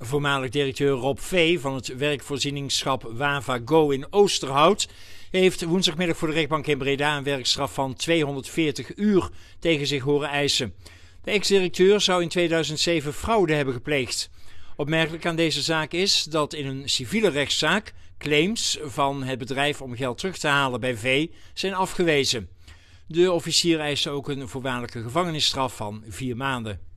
Voormalig directeur Rob V. van het werkvoorzieningschap Wava Go in Oosterhout heeft woensdagmiddag voor de rechtbank in Breda een werkstraf van 240 uur tegen zich horen eisen. De ex-directeur zou in 2007 fraude hebben gepleegd. Opmerkelijk aan deze zaak is dat in een civiele rechtszaak claims van het bedrijf om geld terug te halen bij V zijn afgewezen. De officier eiste ook een voorwaardelijke gevangenisstraf van vier maanden.